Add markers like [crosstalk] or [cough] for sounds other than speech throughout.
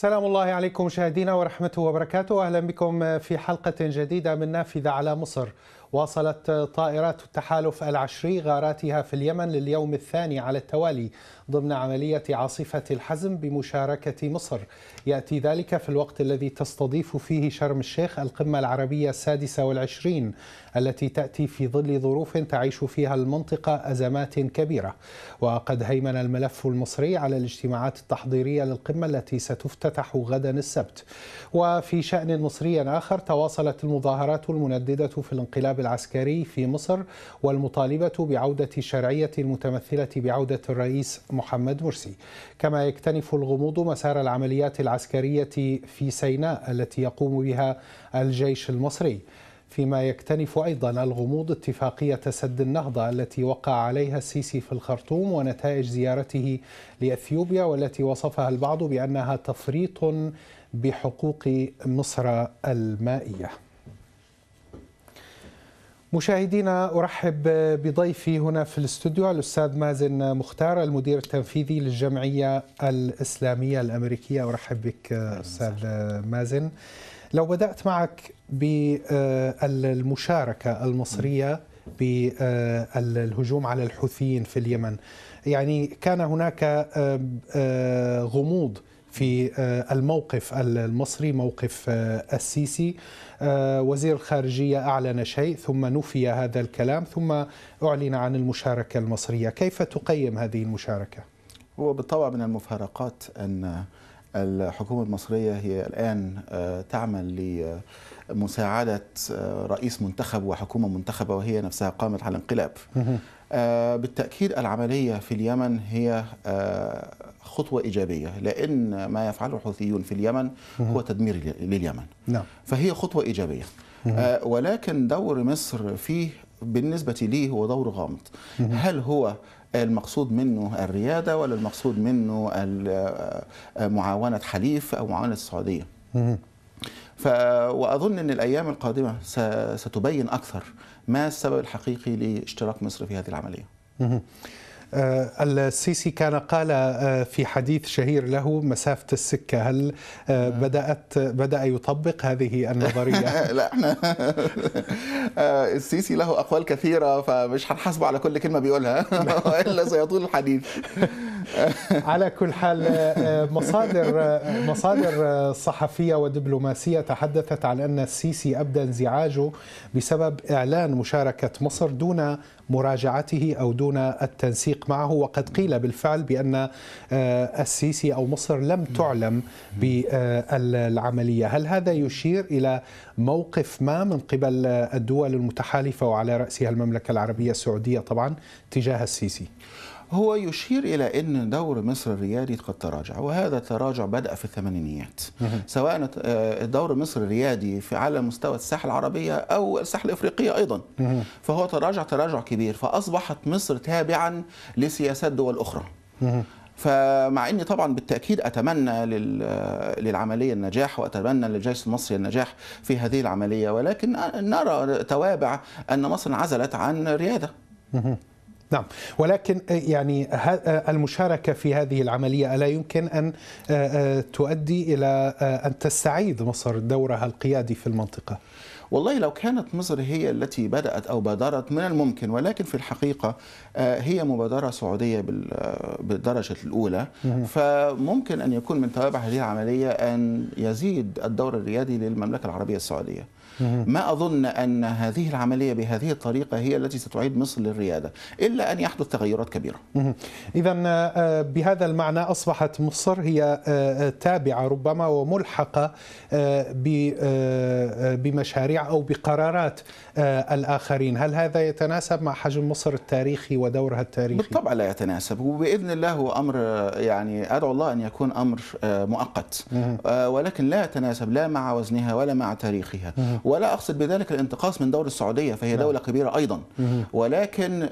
سلام الله عليكم مشاهدينا ورحمته وبركاته أهلا بكم في حلقة جديدة من نافذة على مصر واصلت طائرات التحالف العشري غاراتها في اليمن لليوم الثاني على التوالي ضمن عملية عاصفة الحزم بمشاركة مصر يأتي ذلك في الوقت الذي تستضيف فيه شرم الشيخ القمة العربية السادسة والعشرين التي تأتي في ظل ظروف تعيش فيها المنطقة أزمات كبيرة وقد هيمن الملف المصري على الاجتماعات التحضيرية للقمة التي ستفتتح غدا السبت وفي شأن مصري آخر تواصلت المظاهرات المنددة في الانقلاب العسكري في مصر والمطالبة بعودة الشرعية المتمثلة بعودة الرئيس محمد مرسي كما يكتنف الغموض مسار العمليات العسكرية في سيناء التي يقوم بها الجيش المصري فيما يكتنف أيضا الغموض اتفاقية سد النهضة التي وقع عليها السيسي في الخرطوم ونتائج زيارته لأثيوبيا والتي وصفها البعض بأنها تفريط بحقوق مصر المائية مشاهدينا ارحب بضيفي هنا في الاستوديو الاستاذ مازن مختار المدير التنفيذي للجمعيه الاسلاميه الامريكيه ارحب بك استاذ مازن لو بدات معك بالمشاركه آه، المصريه بالهجوم آه، على الحوثيين في اليمن يعني كان هناك آه، غموض في آه، الموقف المصري موقف آه، السيسي آه، وزير الخارجية أعلن شيء ثم نفي هذا الكلام ثم أعلن عن المشاركة المصرية كيف تقيم هذه المشاركة؟ هو بالطبع من المفارقات أن الحكومة المصرية هي الآن تعمل لمساعدة رئيس منتخب وحكومة منتخبة وهي نفسها قامت على انقلاب آه، بالتأكيد العملية في اليمن هي آه، خطوة إيجابية لأن ما يفعله الحوثيون في اليمن هو تدمير لليمن نعم. فهي خطوة إيجابية آه، ولكن دور مصر فيه بالنسبة لي هو دور غامض هل هو المقصود منه الريادة ولا المقصود منه معاونة حليف أو معاونة السعودية وأظن أن الأيام القادمة ستبين أكثر ما السبب الحقيقي لاشتراك مصر في هذه العملية؟ آه، السيسي كان قال آه، في حديث شهير له مسافة السكة هل آه، بدأت بدأ يطبق هذه النظرية؟ [laughs] لا احنا السيسي له أقوال كثيرة فمش هنحاسبه على كل كلمة بيقولها [laughs] وإلا سيطول الحديث [laughs] [laughs] على كل حال آه، آه، مصادر آه، مصادر صحفيه ودبلوماسيه تحدثت عن ان السيسي ابدى انزعاجه بسبب اعلان مشاركه مصر دون مراجعته او دون التنسيق معه وقد قيل بالفعل بان السيسي او مصر لم تعلم بالعمليه، هل هذا يشير الى موقف ما من قبل الدول المتحالفه وعلى راسها المملكه العربيه السعوديه طبعا تجاه السيسي؟ هو يشير إلى أن دور مصر الريادي قد تراجع وهذا التراجع بدأ في الثمانينيات سواء آه، دور مصر الريادي في على مستوى الساحة العربية أو الساحة الإفريقية أيضا فهو تراجع تراجع كبير فأصبحت مصر تابعا لسياسات دول أخرى فمع اني طبعا بالتاكيد اتمنى للعمليه النجاح واتمنى للجيش المصري النجاح في هذه العمليه ولكن نرى توابع ان مصر انعزلت عن رياده نعم ولكن آه، يعني آه، المشاركة في هذه العملية ألا يمكن أن آه، تؤدي إلى أن تستعيد مصر دورها القيادي في المنطقة والله لو كانت مصر هي التي بدأت أو بادرت من الممكن ولكن في الحقيقة هي مبادرة سعودية بالدرجة الأولى فممكن أن يكون من توابع هذه العملية أن يزيد الدور الريادي للمملكة العربية السعودية ما أظن أن هذه العملية بهذه الطريقة هي التي ستعيد مصر للريادة إلا أن يحدث تغيرات كبيرة إذا آه، بهذا المعنى أصبحت مصر هي آه، آه، تابعة ربما وملحقة بمشاريع أو بقرارات الآخرين هل هذا يتناسب مع حجم مصر التاريخي ودورها التاريخي؟ بالطبع لا يتناسب وبإذن الله هو أمر يعني أدعو الله أن يكون أمر مؤقت ولكن لا يتناسب لا مع وزنها ولا مع تاريخها ولا أقصد بذلك الانتقاص من دور السعودية فهي نعم. دولة كبيرة أيضا ولكن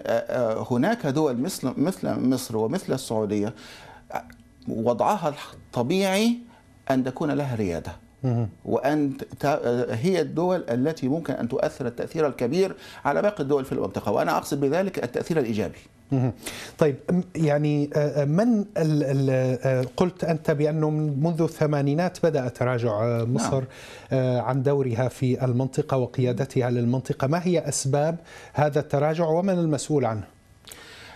هناك دول مثل مثل مصر ومثل السعودية وضعها الطبيعي أن تكون لها ريادة وان آه، هي الدول التي ممكن ان تؤثر التاثير الكبير على باقي الدول في المنطقه وانا اقصد بذلك التاثير الايجابي طيب يعني آه، آه، من قلت انت بانه منذ الثمانينات بدا تراجع نعم. مصر نعم. عن دورها في المنطقه وقيادتها للمنطقه ما هي اسباب هذا التراجع ومن المسؤول عنه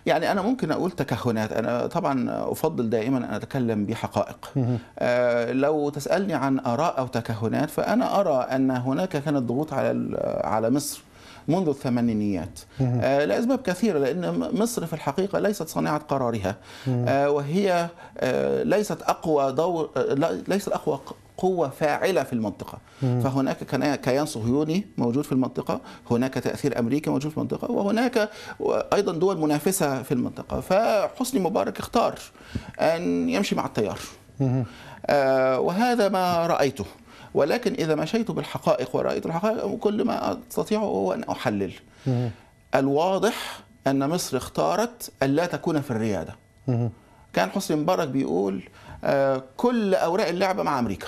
يعني انا ممكن اقول تكهنات انا طبعا افضل دائما ان اتكلم بحقائق آه، لو تسالني عن اراء او تكهنات فانا ارى ان هناك كانت ضغوط على على مصر منذ الثمانينيات آه، لأسباب كثيرة لأن مصر في الحقيقة ليست صانعة قرارها آه، وهي ليست أقوى دور ليست أقوى قوة فاعلة في المنطقة مم. فهناك كيان صهيوني موجود في المنطقة هناك تأثير أمريكي موجود في المنطقة وهناك أيضا دول منافسة في المنطقة فحسني مبارك اختار أن يمشي مع التيار آه وهذا ما رأيته ولكن إذا مشيت بالحقائق ورأيت الحقائق كل ما أستطيعه هو أن أحلل مم. الواضح أن مصر اختارت ألا تكون في الريادة مم. كان حسني مبارك بيقول آه، كل اوراق اللعبه مع امريكا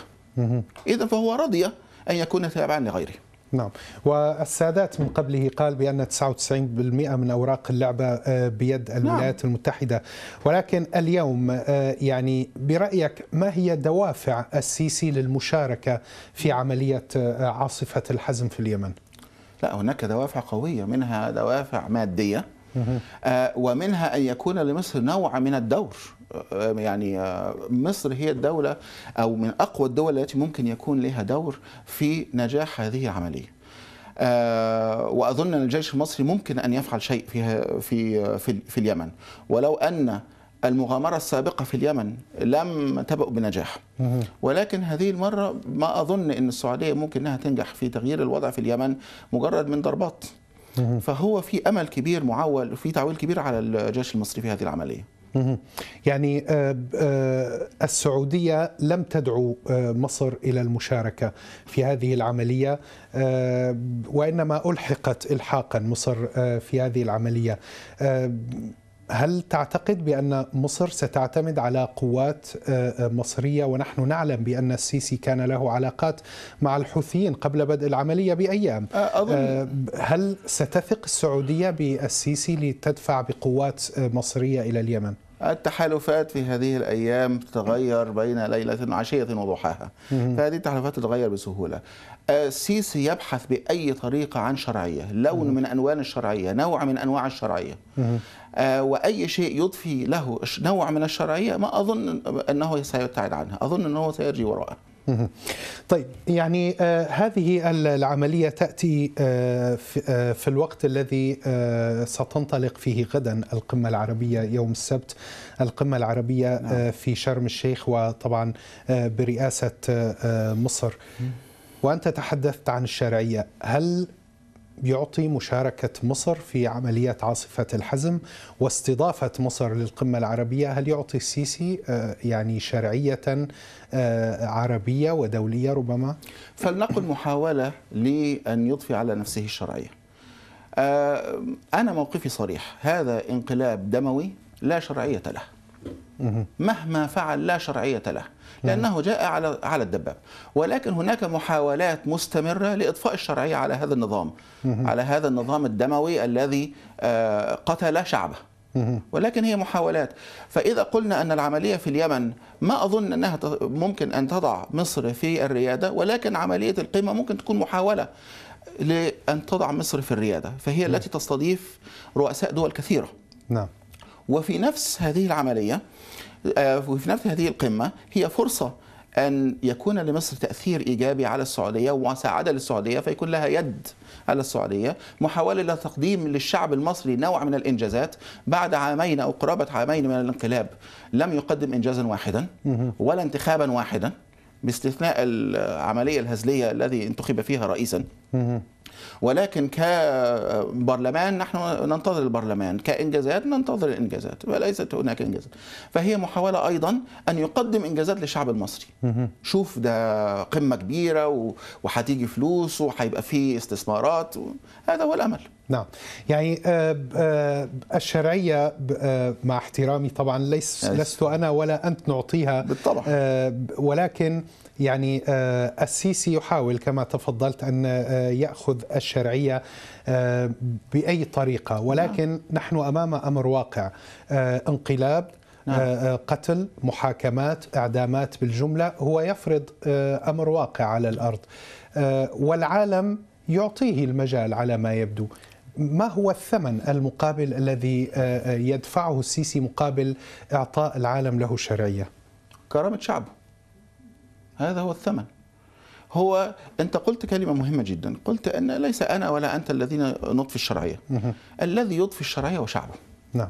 إذا فهو رضي أن يكون تابعا لغيره نعم والسادات من قبله قال بأن 99% من أوراق اللعبة آه، بيد نعم. الولايات نعم. المتحدة ولكن اليوم آه، يعني برأيك ما هي دوافع السيسي للمشاركة في عملية آه، عاصفة الحزم في اليمن؟ لا هناك دوافع قوية منها دوافع مادية ومنها أن يكون لمصر نوع من الدور آه، يعني آه، مصر هي الدولة أو من أقوى الدول التي ممكن يكون لها دور في نجاح هذه العملية آه، وأظن أن الجيش المصري ممكن أن يفعل شيء في, في, في, في اليمن ولو أن المغامرة السابقة في اليمن لم تبأ بنجاح ولكن هذه المرة ما أظن أن السعودية ممكن أنها تنجح في تغيير الوضع في اليمن مجرد من ضربات فهو في أمل كبير معول وفي تعويل كبير على الجيش المصري في هذه العملية يعني آه، آه، السعودية لم تدعو آه، مصر إلى المشاركة في هذه العملية وإنما ألحقت إلحاقا مصر في هذه العملية هل تعتقد بأن مصر ستعتمد على قوات آه، آه، مصرية ونحن نعلم بأن السيسي كان له علاقات مع الحوثيين قبل بدء العملية بأيام آه، أظن هل ستثق السعودية بالسيسي لتدفع بقوات مصرية إلى اليمن؟ التحالفات في هذه الأيام تتغير بين ليلة عشية وضحاها فهذه التحالفات تتغير بسهولة السيسي يبحث بأي طريقة عن شرعية لون من ألوان الشرعية نوع من أنواع الشرعية آه، واي شيء يضفي له نوع من الشرعيه ما اظن انه سيبتعد عنها، اظن انه سيجري وراءها. طيب يعني آه، هذه العمليه تاتي آه، في, الوقت الذي ستنطلق فيه غدا القمه العربيه يوم السبت القمه العربيه نعم. في شرم الشيخ وطبعا برئاسه مصر وانت تحدثت عن الشرعيه هل يعطي مشاركة مصر في عملية عاصفة الحزم واستضافة مصر للقمة العربية هل يعطي السيسي آه، يعني شرعية آه، عربية ودولية ربما؟ فلنقل محاولة لأن يضفي على نفسه الشرعية آه، أنا موقفي صريح هذا انقلاب دموي لا شرعية له مهما فعل لا شرعية له نعم. لأنه جاء على على الدباب ولكن هناك محاولات مستمرة لإطفاء الشرعية على هذا النظام على هذا النظام الدموي الذي آه، قتل شعبه ولكن هي محاولات فإذا قلنا أن العملية في اليمن ما أظن أنها ممكن أن تضع مصر في الريادة ولكن عملية القمة ممكن تكون محاولة لأن تضع مصر في الريادة فهي نعم. التي تستضيف رؤساء دول كثيرة نعم وفي نفس هذه العملية آه، وفي نفس هذه القمة هي فرصة أن يكون لمصر تأثير إيجابي على السعودية ومساعدة للسعودية فيكون لها يد على السعودية محاولة لتقديم للشعب المصري نوع من الإنجازات بعد عامين أو قرابة عامين من الانقلاب لم يقدم إنجازا واحدا ولا انتخابا واحدا باستثناء العملية الهزلية الذي انتخب فيها رئيسا ولكن كبرلمان نحن ننتظر البرلمان كإنجازات ننتظر الإنجازات وليست هناك إنجازات فهي محاولة أيضا أن يقدم إنجازات للشعب المصري شوف ده قمة كبيرة وهتيجي فلوس وهيبقى في استثمارات هذا هو الأمل نعم يعني آه، آه، الشرعية آه، مع احترامي طبعا ليس أيوة. لست أنا ولا أنت نعطيها بالطبع ولكن يعني آه، السيسي يحاول كما تفضلت أن آه، يأخذ الشرعية آه، بأي طريقة ولكن نعم. نحن أمام أمر واقع انقلاب نعم. قتل محاكمات اعدامات بالجمله هو يفرض امر واقع على الارض والعالم يعطيه المجال على ما يبدو ما هو الثمن المقابل الذي يدفعه السيسي مقابل اعطاء العالم له شرعيه كرامه شعبه هذا هو الثمن هو أنت قلت كلمة مهمة جدا قلت أن ليس أنا ولا أنت الذين نطفي الشرعية الذي يطفي الشرعية وشعبه نعم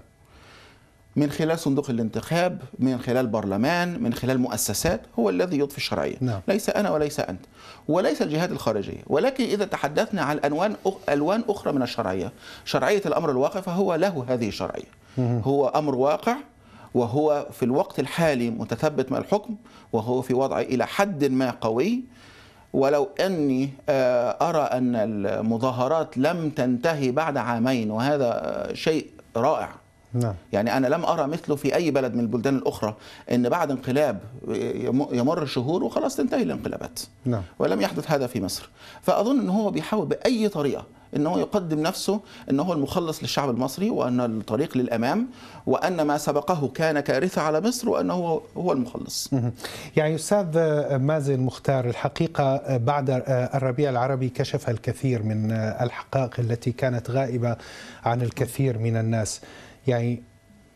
من خلال صندوق الانتخاب من خلال برلمان من خلال مؤسسات هو الذي يضفي الشرعية نعم. ليس أنا وليس أنت وليس الجهات الخارجية ولكن إذا تحدثنا عن ألوان ألوان أخرى من الشرعية شرعية الأمر الواقع فهو له هذه الشرعية هو أمر واقع وهو في الوقت الحالي متثبت مع الحكم وهو في وضع إلى حد ما قوي ولو أني آه، أرى أن المظاهرات لم تنتهي بعد عامين وهذا آه، شيء رائع نعم. يعني أنا لم أرى مثله في أي بلد من البلدان الأخرى أن بعد انقلاب آه، يمر شهور وخلاص تنتهي الانقلابات نعم. ولم يحدث هذا في مصر فأظن أنه هو بيحاول بأي طريقة ان هو يقدم نفسه ان هو المخلص للشعب المصري وان الطريق للامام وان ما سبقه كان كارثه على مصر وانه هو المخلص. يعني استاذ مازن مختار الحقيقه بعد الربيع العربي كشف الكثير من الحقائق التي كانت غائبه عن الكثير من الناس. يعني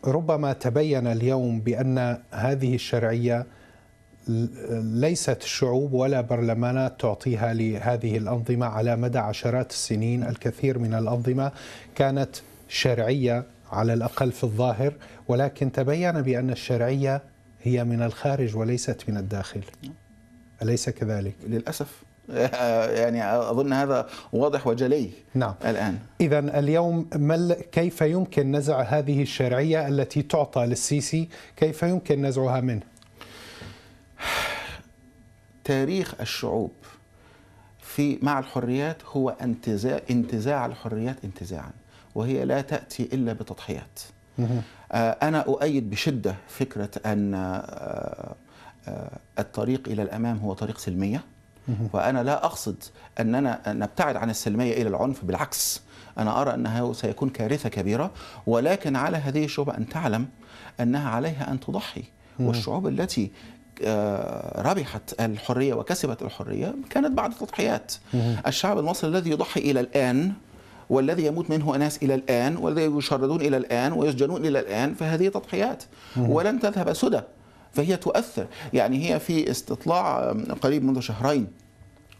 ربما تبين اليوم بان هذه الشرعيه ليست الشعوب ولا برلمانات تعطيها لهذه الأنظمة على مدى عشرات السنين الكثير من الأنظمة كانت شرعية على الأقل في الظاهر ولكن تبين بأن الشرعية هي من الخارج وليست من الداخل أليس كذلك؟ للأسف [laughs] يعني اظن هذا واضح وجلي نعم الان اذا اليوم مل كيف يمكن نزع هذه الشرعيه التي تعطى للسيسي كيف يمكن نزعها منه تاريخ الشعوب في مع الحريات هو انتزاع انتزاع الحريات انتزاعا وهي لا تاتي الا بتضحيات. آه، انا اؤيد بشده فكره ان آه، آه، الطريق الى الامام هو طريق سلميه وانا لا اقصد اننا نبتعد عن السلميه الى العنف بالعكس انا ارى انها سيكون كارثه كبيره ولكن على هذه الشعوب ان تعلم انها عليها ان تضحي والشعوب التي آه، ربحت الحرية وكسبت الحرية كانت بعد تضحيات الشعب المصري الذي يضحي إلى الآن والذي يموت منه اناس إلى الآن والذي يشردون إلى الآن ويسجنون إلى الآن فهذه تضحيات ولن تذهب سدى فهي تؤثر يعني هي في استطلاع قريب منذ شهرين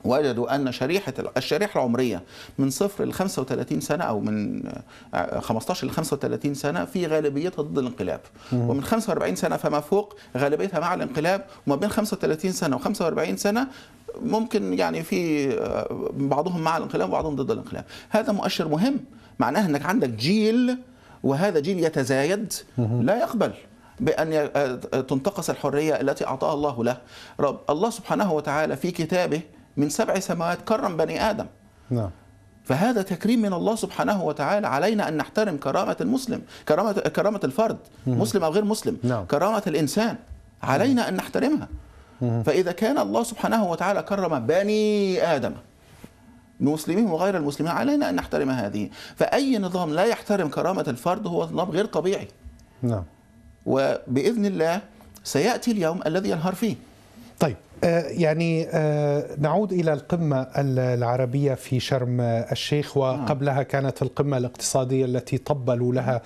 وجدوا أن شريحة الشريحة العمرية من صفر ل 35 سنة أو من 15 ل 35 سنة في غالبيتها ضد الانقلاب مم. ومن 45 سنة فما فوق غالبيتها مع الانقلاب وما بين 35 سنة و45 سنة ممكن يعني في آه، بعضهم مع الانقلاب وبعضهم ضد الانقلاب هذا مؤشر مهم معناه أنك عندك جيل وهذا جيل يتزايد لا يقبل بأن آه، تنتقص الحرية التي أعطاها الله له رب الله سبحانه وتعالى في كتابه من سبع سماوات كرم بني آدم نعم فهذا تكريم من الله سبحانه وتعالى علينا أن نحترم كرامة المسلم كرامة, كرامة الفرد مسلم أو غير مسلم نعم. كرامة الإنسان علينا أن نحترمها فإذا كان الله سبحانه وتعالى كرم بني آدم المسلمين وغير المسلمين علينا أن نحترم هذه فأي نظام لا يحترم كرامة الفرد هو نظام غير طبيعي نعم وبإذن الله سيأتي اليوم الذي ينهار فيه طيب آه، يعني آه، نعود إلى القمة العربية في شرم آه، الشيخ نعم. وقبلها كانت القمة الاقتصادية التي طبلوا لها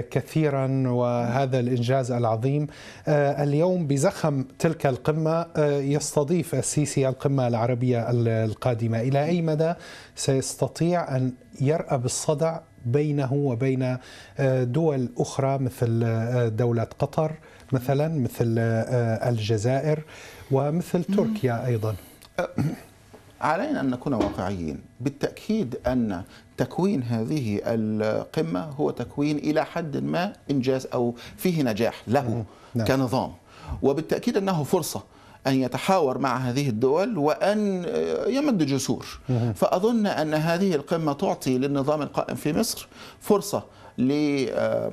كثيرا وهذا الإنجاز العظيم اليوم بزخم تلك القمة يستضيف السيسي القمة العربية القادمة إلى أي مدى سيستطيع أن يرأب الصدع بينه وبين آه، دول أخرى مثل آه، دولة قطر مثلا مثل آه، الجزائر ومثل تركيا أيضا علينا أن نكون واقعيين بالتأكيد أن تكوين هذه القمة هو تكوين إلى حد ما إنجاز أو فيه نجاح له نعم. كنظام وبالتأكيد أنه فرصة أن يتحاور مع هذه الدول وأن يمد جسور فأظن أن هذه القمة تعطي للنظام القائم في مصر فرصة ل آه،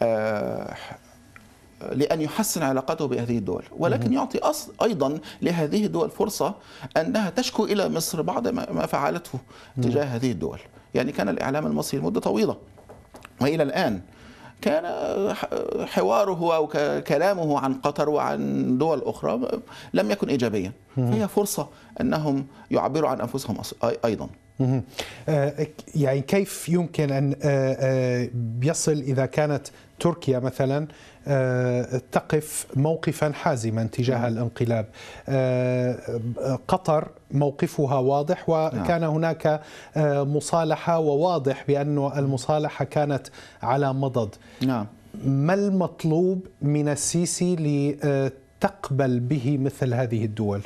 آه، لأن يحسن علاقته بهذه الدول ولكن يعطي أصل أيضا لهذه الدول فرصة أنها تشكو إلى مصر بعض ما فعلته تجاه هذه الدول يعني كان الإعلام المصري لمدة طويلة وإلى الآن كان حواره أو كلامه عن قطر وعن دول أخرى لم يكن إيجابيا فهي فرصة أنهم يعبروا عن أنفسهم أيضا آه، يعني كيف يمكن أن آه، آه، يصل إذا كانت تركيا مثلا تقف موقفا حازما تجاه الانقلاب قطر موقفها واضح نعم. وكان هناك مصالحة وواضح بأن المصالحة كانت على مضض نعم ما المطلوب من السيسي لتقبل به مثل هذه الدول؟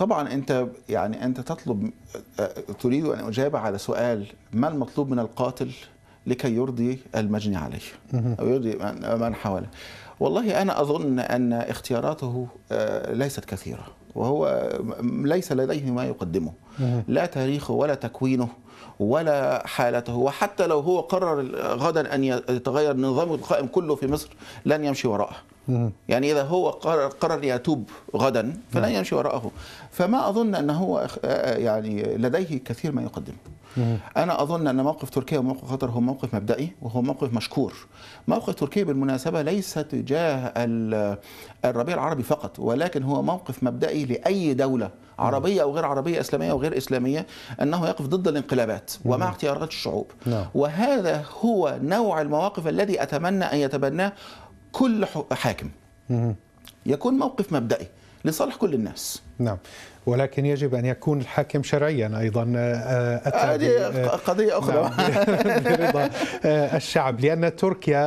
طبعا انت يعني انت تطلب تريد ان اجاب على سؤال ما المطلوب من القاتل لكي يرضي المجني عليه او يرضي من حوله والله انا اظن ان اختياراته ليست كثيره وهو ليس لديه ما يقدمه لا تاريخه ولا تكوينه ولا حالته وحتى لو هو قرر غدا أن يتغير نظامه القائم كله في مصر لن يمشي وراءه يعني إذا هو قرر, قرر يتوب غدا فلن نعم. يمشي وراءه فما أظن أن هو يعني لديه كثير ما يقدمه أنا أظن أن موقف تركيا وموقف قطر هو موقف مبدئي وهو موقف مشكور موقف تركيا بالمناسبة ليس تجاه الربيع العربي فقط ولكن هو موقف مبدئي لأي دولة عربية أو غير عربية إسلامية أو غير إسلامية أنه يقف ضد الانقلابات ومع اختيارات الشعوب نعم. وهذا هو نوع المواقف الذي أتمنى أن يتبناه كل حاكم يكون موقف مبدئي لصالح كل الناس نعم ولكن يجب ان يكون الحاكم شرعيا ايضا آه، اتى هذه آه، قضيه اخرى نعم، [laughs] برضا آه، الشعب لان تركيا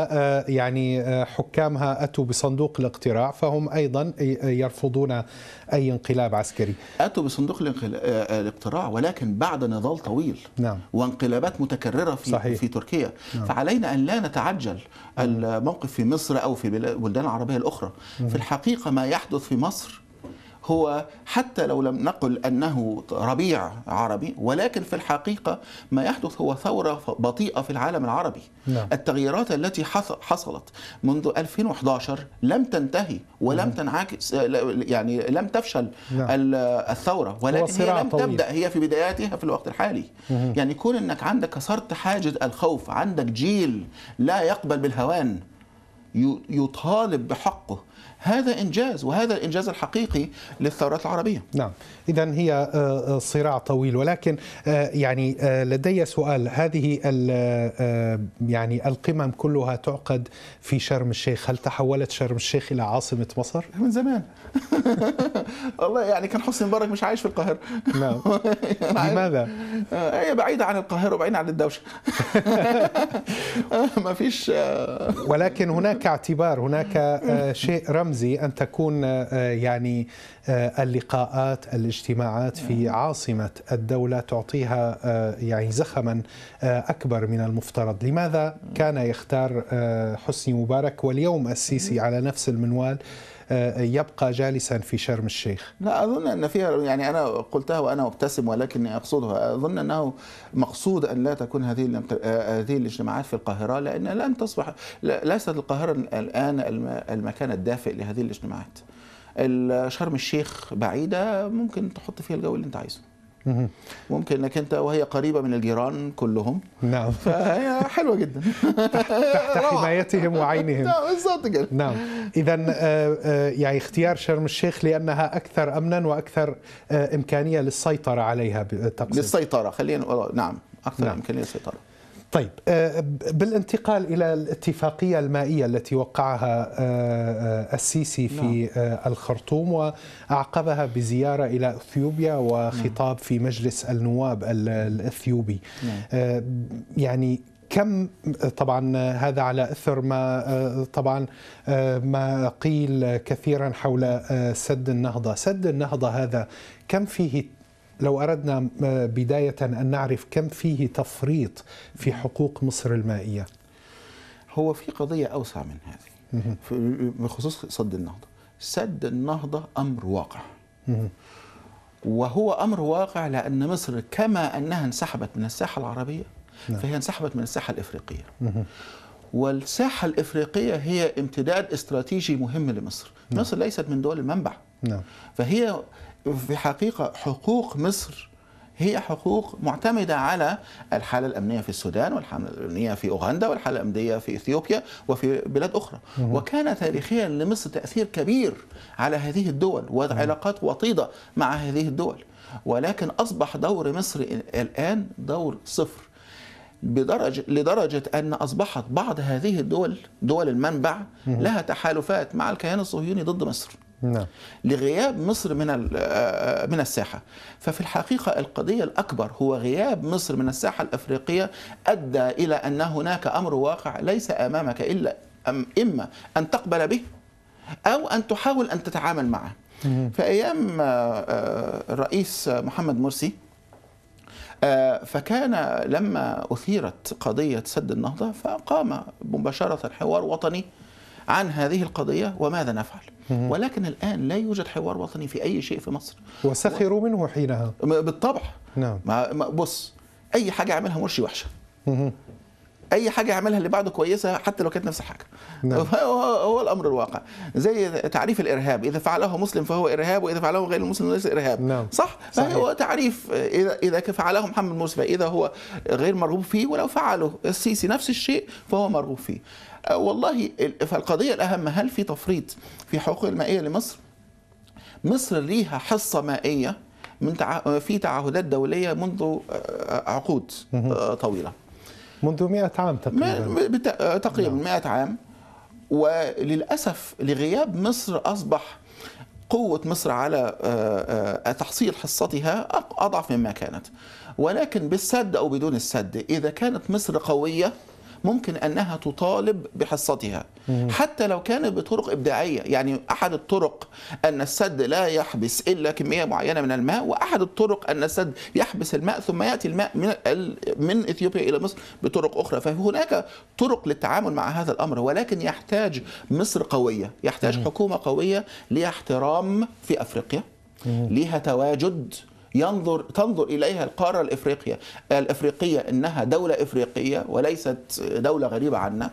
يعني حكامها اتوا بصندوق الاقتراع فهم ايضا يرفضون اي انقلاب عسكري اتوا بصندوق الاقتراع ولكن بعد نضال طويل نعم. وانقلابات متكرره في صحيح. في تركيا نعم. فعلينا ان لا نتعجل نعم. الموقف في مصر او في البلدان العربيه الاخرى نعم. في الحقيقه ما يحدث في مصر هو حتى لو لم نقل أنه ربيع عربي ولكن في الحقيقة ما يحدث هو ثورة بطيئة في العالم العربي نعم. التغييرات التي حصلت منذ 2011 لم تنتهي ولم نعم. تنعكس يعني لم تفشل نعم. الثورة ولكن هي لم طويل. تبدأ هي في بداياتها في الوقت الحالي مم. يعني كون أنك عندك كسرت حاجز الخوف عندك جيل لا يقبل بالهوان يطالب بحقه هذا إنجاز وهذا الإنجاز الحقيقي للثورات العربية نعم إذا هي آه، آه، صراع طويل ولكن آه، يعني لدي سؤال هذه يعني القمم كلها تعقد في شرم الشيخ هل تحولت شرم الشيخ إلى عاصمة مصر؟ من زمان [laughs] والله يعني كان حسني مبارك مش عايش في القاهرة نعم [laughs] يعني لماذا؟ هي بعيدة عن القاهرة وبعيدة عن الدوشة [laughs] ما فيش ولكن هناك اعتبار هناك شيء رمز رمزي أن تكون آه، يعني آه، اللقاءات الاجتماعات في نعم. عاصمة الدولة تعطيها آه، يعني زخما أكبر من المفترض لماذا نعم. كان يختار حسني مبارك واليوم السيسي على نفس المنوال آه، يبقى جالسا في شرم الشيخ لا أظن أن فيها يعني أنا قلتها وأنا مبتسم ولكني أقصدها أظن أنه مقصود أن لا تكون هذه هذه الاجتماعات في القاهرة لأن لن تصبح ليست القاهرة الآن المكان الدافئ لهذه الاجتماعات شرم الشيخ بعيدة ممكن تحط فيها الجو اللي أنت عايزه ممكن انك انت وهي قريبه من الجيران كلهم نعم [laughs] فهي حلوه جدا [laughs] تحت حمايتهم وعينهم [laughs] بالظبط كده نعم اذا آه، آه، يعني اختيار شرم الشيخ لانها اكثر امنا واكثر آه، امكانيه للسيطره عليها تقصد للسيطره خلينا نعم اكثر نعم. امكانيه للسيطره طيب آه، بالانتقال الى الاتفاقيه المائيه التي وقعها آه، آه، السيسي في نعم. الخرطوم واعقبها بزياره الى اثيوبيا وخطاب نعم. في مجلس النواب الاثيوبي نعم. يعني كم طبعا هذا على اثر ما طبعا ما قيل كثيرا حول سد النهضه، سد النهضه هذا كم فيه لو أردنا آه، بداية أن نعرف كم فيه تفريط في حقوق مصر المائية هو في قضية أوسع من هذه بخصوص سد النهضة سد النهضة أمر واقع وهو أمر واقع لأن مصر كما أنها انسحبت من الساحة العربية نعم. فهي انسحبت من الساحة الإفريقية والساحة الإفريقية هي امتداد استراتيجي مهم لمصر نعم. مصر ليست من دول المنبع نعم. فهي في حقيقة حقوق مصر هي حقوق معتمدة على الحالة الأمنية في السودان والحالة الأمنية في أوغندا والحالة الأمنية في إثيوبيا وفي بلاد أخرى وكان تاريخيا لمصر تأثير كبير على هذه الدول وعلاقات وطيدة مع هذه الدول ولكن أصبح دور مصر الآن دور صفر بدرجة لدرجة أن أصبحت بعض هذه الدول دول المنبع لها تحالفات مع الكيان الصهيوني ضد مصر نعم. لغياب مصر من آه، آه، من الساحه ففي الحقيقه القضيه الاكبر هو غياب مصر من الساحه الافريقيه ادى الى ان هناك امر واقع ليس امامك الا أم اما ان تقبل به او ان تحاول ان تتعامل معه في ايام الرئيس آه، محمد مرسي فكان لما اثيرت قضيه سد النهضه فقام مباشره حوار وطني عن هذه القضية وماذا نفعل ولكن الآن لا يوجد حوار وطني في أي شيء في مصر وسخروا منه حينها بالطبع نعم ما... بص أي حاجة يعملها مرشي وحشة اي حاجه يعملها اللي بعده كويسه حتى لو كانت نفس الحاجه نعم. [laughs] هو الامر الواقع زي تعريف الارهاب اذا فعله مسلم فهو ارهاب واذا فعله غير المسلم ليس ارهاب نعم. صح فهو تعريف اذا اذا فعله محمد مرسي فاذا هو غير مرغوب فيه ولو فعله السيسي نفس الشيء فهو مرغوب فيه أه، والله فالقضية الأهم هل في تفريط في حقوق المائية لمصر؟ مصر ليها حصة مائية من تع... في تعهدات دولية منذ أه، أه، عقود طويلة منذ 100 عام تقريبا بت... تقريبا 100 نعم. عام وللأسف لغياب مصر أصبح قوة مصر على تحصيل حصتها أضعف مما كانت ولكن بالسد أو بدون السد إذا كانت مصر قوية ممكن أنها تطالب بحصتها حتى لو كانت بطرق إبداعية يعني أحد الطرق أن السد لا يحبس إلا كمية معينة من الماء وأحد الطرق أن السد يحبس الماء ثم يأتي الماء من, من إثيوبيا إلى مصر بطرق أخرى فهناك طرق للتعامل مع هذا الأمر ولكن يحتاج مصر قوية يحتاج حكومة قوية ليها احترام في أفريقيا ليها تواجد ينظر تنظر اليها القاره الافريقيه الافريقيه انها دوله افريقيه وليست دوله غريبه عنا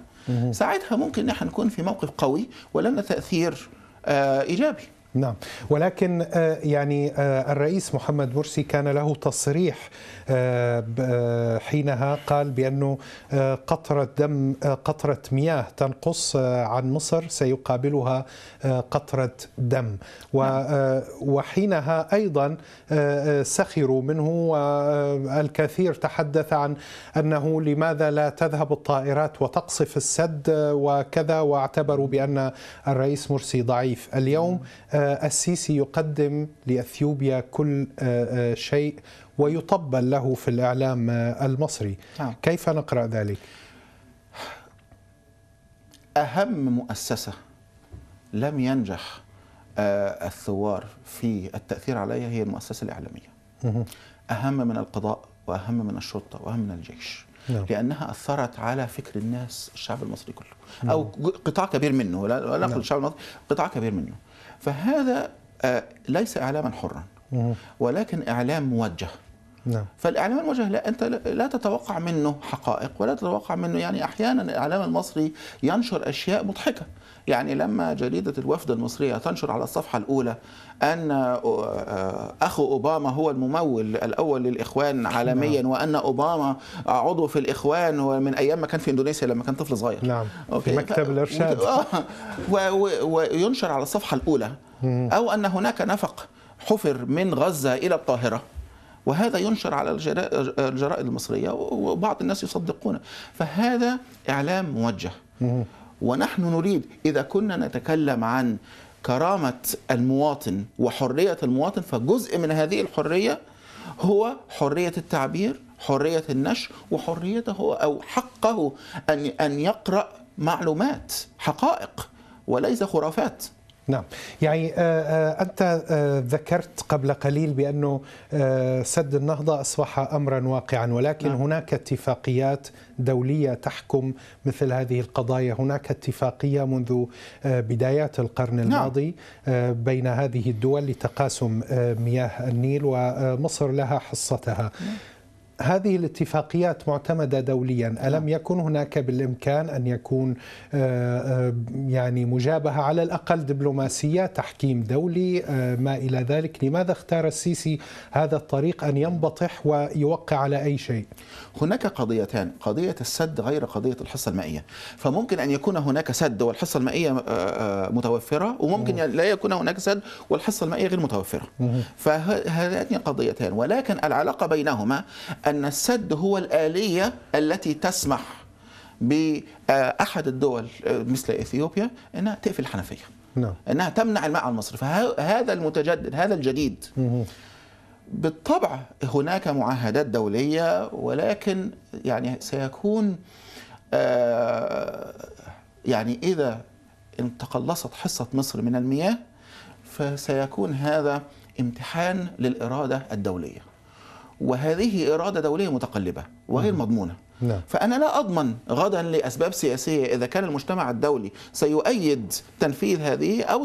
ساعتها ممكن نحن نكون في موقف قوي ولنا تاثير آه، ايجابي نعم ولكن آه، يعني آه، الرئيس محمد مرسي كان له تصريح آه، حينها قال بانه قطره دم قطره مياه تنقص عن مصر سيقابلها قطره دم نعم. وحينها ايضا سخروا منه والكثير تحدث عن انه لماذا لا تذهب الطائرات وتقصف السد وكذا واعتبروا بان الرئيس مرسي ضعيف اليوم نعم. السيسي يقدم لاثيوبيا كل آه، آه، شيء ويطبل له في الاعلام آه، المصري نعم. كيف نقرا ذلك اهم مؤسسه لم ينجح الثوار في التاثير عليها هي المؤسسه الاعلاميه اهم من القضاء واهم من الشرطه واهم من الجيش نعم. لانها اثرت على فكر الناس الشعب المصري كله او قطاع كبير منه لا نقول نعم. الشعب المصري قطاع كبير منه فهذا آه، ليس إعلاما حرا ولكن إعلام موجه نعم. فالاعلام الموجه لا انت لا تتوقع منه حقائق ولا تتوقع منه يعني احيانا الاعلام المصري ينشر اشياء مضحكه يعني لما جريدة الوفد المصرية تنشر على الصفحة الأولى أن آه، آه، أخو أوباما هو الممول الأول للإخوان نعم. عالميا نعم. وأن أوباما عضو في الإخوان ومن أيام ما كان في إندونيسيا لما كان طفل صغير نعم أوكي. في مكتب آه، الإرشاد وينشر على الصفحة الأولى أو أن هناك نفق حفر من غزة إلى القاهرة وهذا ينشر على الجرائد المصرية وبعض الناس يصدقونه فهذا إعلام موجه ونحن نريد إذا كنا نتكلم عن كرامة المواطن وحرية المواطن فجزء من هذه الحرية هو حرية التعبير حرية النشر وحريته أو حقه أن أن يقرأ معلومات حقائق وليس خرافات نعم يعني آه، آه، أنت آه، ذكرت قبل قليل بأنه سد النهضة أصبح أمرا واقعا ولكن نعم. هناك اتفاقيات دولية تحكم مثل هذه القضايا هناك اتفاقية منذ بدايات القرن نعم. الماضي نعم. بين هذه الدول لتقاسم مياه النيل ومصر لها حصتها نعم. هذه الاتفاقيات معتمده دوليا نعم. الم يكن هناك بالامكان ان يكون آه، آه، يعني مجابهه على الاقل دبلوماسيه تحكيم دولي آه، ما الى ذلك لماذا اختار السيسي هذا الطريق ان ينبطح ويوقع على اي شيء هناك قضيتان قضية السد غير قضية الحصة المائية فممكن أن يكون هناك سد والحصة المائية آه، آه، متوفرة وممكن لا يكون هناك سد والحصة المائية غير متوفرة فهذه قضيتان ولكن العلاقة بينهما أن السد هو الآلية التي تسمح بأحد الدول آه، مثل إثيوبيا أنها تقفل الحنفية نعم. انها تمنع الماء على مصر فهذا المتجدد هذا الجديد بالطبع هناك معاهدات دولية ولكن يعني سيكون آه، يعني إذا تقلصت حصة مصر من المياه فسيكون هذا امتحان للإرادة الدولية وهذه إرادة دولية متقلبة وغير مضمونة نعم. فأنا لا أضمن غدا لأسباب سياسية إذا كان المجتمع الدولي سيؤيد تنفيذ هذه أو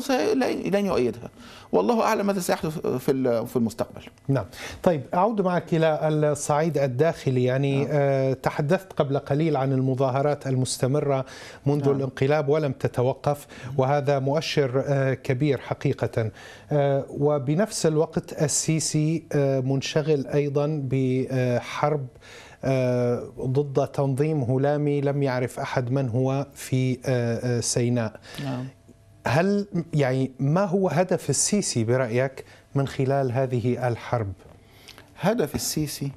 لن يؤيدها والله أعلم ماذا سيحدث في في المستقبل نعم طيب أعود معك إلى الصعيد الداخلي يعني نعم. آه، تحدثت قبل قليل عن المظاهرات المستمرة منذ نعم. الانقلاب ولم تتوقف وهذا مؤشر آه، كبير حقيقة آه، وبنفس الوقت السيسي منشغل أيضا بحرب آه، ضد تنظيم هلامي لم يعرف أحد من هو في آه، آه، سيناء نعم. هل يعني ما هو هدف السيسي برأيك من خلال هذه الحرب؟ هدف السيسي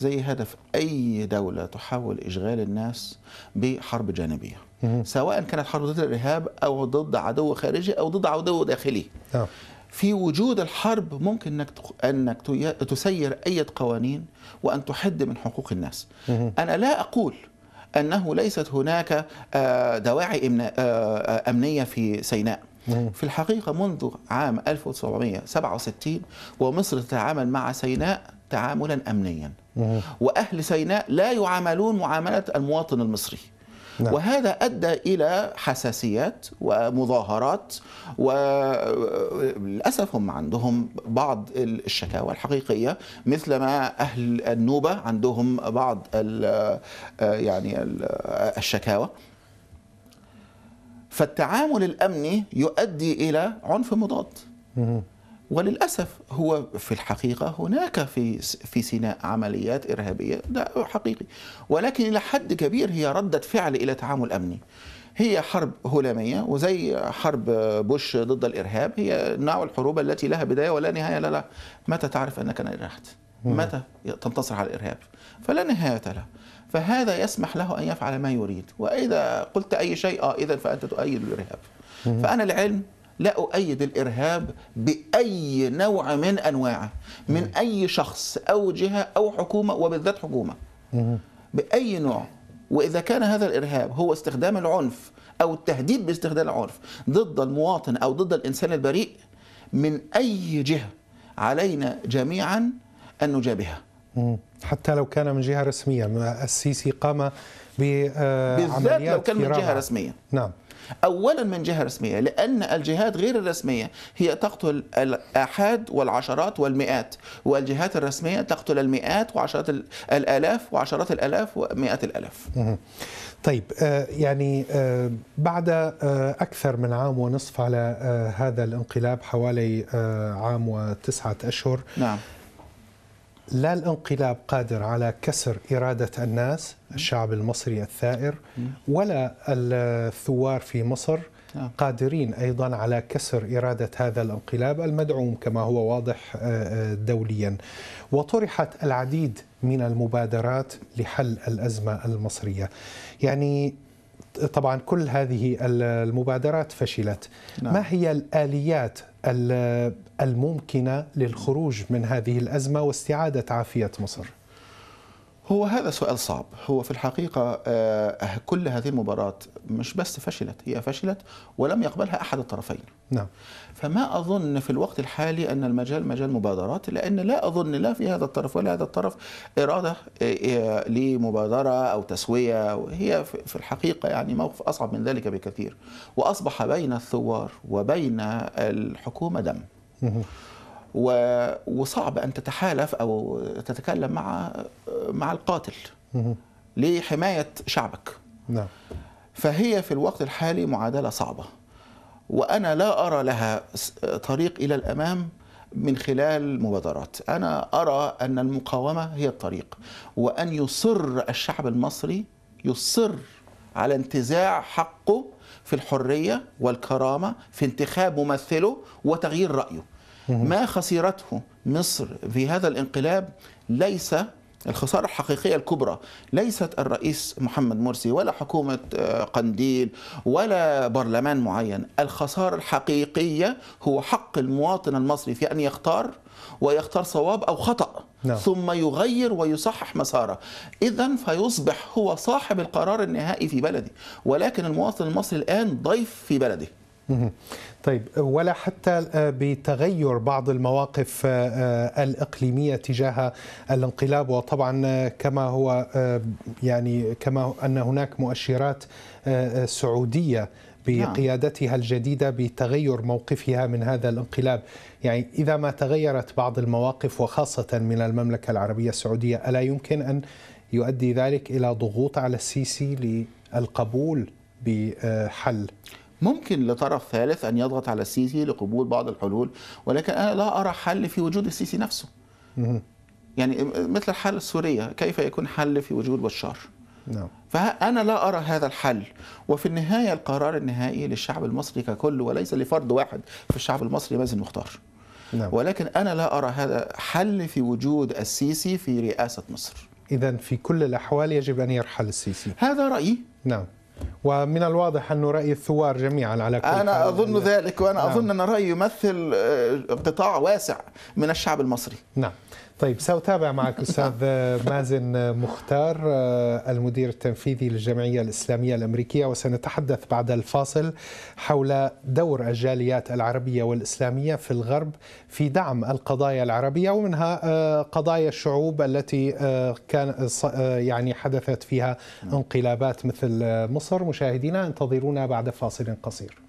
زي هدف أي دولة تحاول إشغال الناس بحرب جانبية سواء كانت حرب ضد الإرهاب أو ضد عدو خارجي أو ضد عدو داخلي أوه. نعم. في وجود الحرب ممكن انك انك تسير اي قوانين وان تحد من حقوق الناس. انا لا اقول انه ليست هناك آه، دواعي آه، آه، امنيه في سيناء. في الحقيقه منذ عام 1967 ومصر تتعامل مع سيناء تعاملا امنيا. واهل سيناء لا يعاملون معامله المواطن المصري. نعم. وهذا أدى إلى حساسيات ومظاهرات وللأسف هم عندهم بعض الشكاوى الحقيقية مثل ما أهل النوبة عندهم بعض آه، يعني آه، الشكاوى فالتعامل الأمني يؤدي إلى عنف مضاد وللاسف هو في الحقيقه هناك في في سيناء عمليات ارهابيه ده حقيقي ولكن الى حد كبير هي رده فعل الى تعامل امني هي حرب هلاميه وزي حرب بوش ضد الارهاب هي نوع الحروب التي لها بدايه ولا نهايه لا لا متى تعرف انك نجحت؟ متى تنتصر على الارهاب؟ فلا نهايه له فهذا يسمح له ان يفعل ما يريد واذا قلت اي شيء اه اذا فانت تؤيد الارهاب فانا العلم لا أؤيد الإرهاب بأي نوع من أنواعه من أي شخص أو جهة أو حكومة وبالذات حكومة بأي نوع وإذا كان هذا الإرهاب هو استخدام العنف أو التهديد باستخدام العنف ضد المواطن أو ضد الإنسان البريء من أي جهة علينا جميعا أن نجابهها حتى لو كان من جهة رسمية السيسي قام بعمليات آه، بالذات لو كان من جهة رسمية نعم أولا من جهة رسمية لأن الجهات غير الرسمية هي تقتل الآحاد والعشرات والمئات والجهات الرسمية تقتل المئات وعشرات الآلاف وعشرات الآلاف ومئات الآلاف طيب آه، يعني آه، بعد آه، أكثر من عام ونصف على هذا الانقلاب حوالي عام وتسعة أشهر نعم لا الانقلاب قادر على كسر إرادة الناس الشعب المصري الثائر ولا الثوار في مصر آه. قادرين أيضا على كسر إرادة هذا الانقلاب المدعوم كما هو واضح آه، آه، دوليا وطرحت العديد من المبادرات لحل الأزمة المصرية يعني طبعا كل هذه المبادرات فشلت نعم. ما هي الآليات الممكنه للخروج من هذه الازمه واستعاده عافيه مصر؟ هو هذا سؤال صعب هو في الحقيقة آه، أه، كل هذه المباراة مش بس فشلت هي فشلت ولم يقبلها أحد الطرفين نعم. فما أظن في الوقت الحالي أن المجال مجال مبادرات لأن لا أظن لا في هذا الطرف ولا هذا الطرف إرادة آه، لمبادرة أو تسوية هي في الحقيقة يعني موقف أصعب من ذلك بكثير وأصبح بين الثوار وبين الحكومة دم وصعب ان تتحالف او تتكلم مع مع القاتل لحمايه شعبك نعم فهي في الوقت الحالي معادله صعبه وانا لا ارى لها طريق الى الامام من خلال مبادرات انا ارى ان المقاومه هي الطريق وان يصر الشعب المصري يصر على انتزاع حقه في الحريه والكرامه في انتخاب ممثله وتغيير رايه ما خسرته مصر في هذا الانقلاب ليس الخسارة الحقيقية الكبرى ليست الرئيس محمد مرسي ولا حكومة آه، قنديل ولا برلمان معين الخسارة الحقيقية هو حق المواطن المصري في أن يختار ويختار صواب أو خطأ نعم. ثم يغير ويصحح مساره إذا فيصبح هو صاحب القرار النهائي في بلده ولكن المواطن المصري الآن ضيف في بلده طيب ولا حتى آه، بتغير بعض المواقف آه، آه، الإقليمية تجاه الانقلاب وطبعا كما هو يعني كما أن هناك مؤشرات سعودية نعم. بقيادتها الجديدة بتغير موقفها من هذا الانقلاب يعني إذا ما تغيرت بعض المواقف وخاصة من المملكة العربية السعودية ألا يمكن أن يؤدي ذلك إلى ضغوط على السيسي للقبول بحل ممكن لطرف ثالث أن يضغط على السيسي لقبول بعض الحلول ولكن أنا لا أرى حل في وجود السيسي نفسه يعني مثل الحالة السورية كيف يكون حل في وجود بشار نعم. فأنا لا أرى هذا الحل وفي النهاية القرار النهائي للشعب المصري ككل وليس لفرد واحد في الشعب المصري مازن مختار نعم. ولكن أنا لا أرى هذا حل في وجود السيسي في رئاسة مصر إذا في كل الأحوال يجب أن يرحل السيسي هذا رأيي نعم ومن الواضح أن رأي الثوار جميعا على كل أنا أظن اللي... نعم. ذلك وأنا نعم. أظن أن رأيي يمثل آه، قطاع واسع من الشعب المصري نعم طيب سأتابع معك أستاذ مازن مختار آه، المدير التنفيذي للجمعية الإسلامية الأمريكية وسنتحدث بعد الفاصل حول دور الجاليات العربية والإسلامية في الغرب في دعم القضايا العربية ومنها آه، قضايا الشعوب التي آه، كان يعني حدثت فيها انقلابات مثل مصر مشاهدينا انتظرونا بعد فاصل قصير